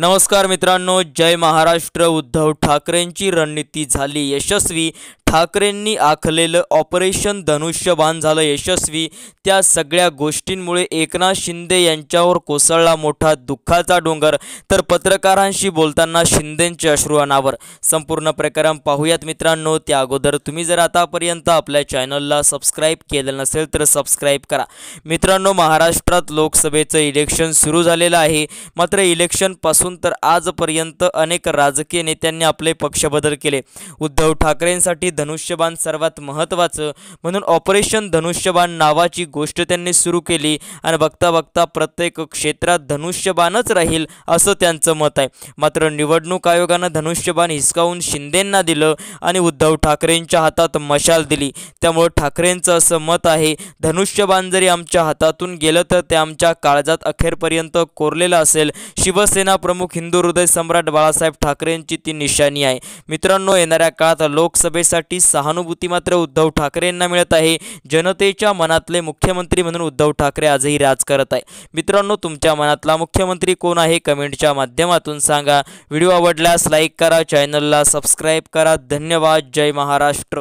नमस्कार मित्रांनो जय महाराष्ट्र उद्धव ठाकरेंची रणनीती झाली यशस्वी ठाकरेंनी आखलेलं ऑपरेशन धनुष्यबाण झालं यशस्वी त्या सगळ्या गोष्टींमुळे एकनाथ शिंदे यांच्यावर कोसळला मोठा दुःखाचा डोंगर तर पत्रकारांशी बोलताना शिंदेंचे अश्रू अनावर संपूर्ण प्रकरण पाहूयात मित्रांनो त्या अगोदर तुम्ही जर आतापर्यंत आपल्या चॅनलला सबस्क्राईब केलं नसेल तर सबस्क्राईब करा मित्रांनो महाराष्ट्रात लोकसभेचं इलेक्शन सुरू झालेलं आहे मात्र इलेक्शनपासून तर आजपर्यंत अनेक राजकीय नेत्यांनी आपले पक्ष बदल केले उद्धव ठाकरेंसाठी धनुष्यबाण सर्वात महत्त्वाचं म्हणून ऑपरेशन धनुष्यबाण नावाची गोष्ट त्यांनी सुरू केली आणि बघता बघता प्रत्येक क्षेत्रात धनुष्यबाणच राहील असं त्यांचं मत आहे मात्र निवडणूक आयोगानं धनुष्यबाण हिसकावून शिंदेंना दिलं आणि उद्धव ठाकरेंच्या हातात मशाल दिली त्यामुळे ठाकरेंचं असं मत आहे धनुष्यबाण जरी आमच्या हातातून गेलं तर ते आमच्या काळजात अखेरपर्यंत कोरलेलं असेल शिवसेना प्रमुख हिंदू हृदय सम्राट बाळासाहेब ठाकरेंची ती निशाणी आहे मित्रांनो येणाऱ्या काळात लोकसभेसाठी ही सहानुभूती मात्र उद्धव ठाकरे यांना मिळत आहे जनतेच्या मनातले मुख्यमंत्री म्हणून उद्धव ठाकरे आजही राज करत आहे मित्रांनो तुमच्या मनातला मुख्यमंत्री कोण आहे कमेंटच्या माध्यमातून सांगा व्हिडिओ आवडल्यास लाईक करा चॅनलला सबस्क्राईब करा धन्यवाद जय महाराष्ट्र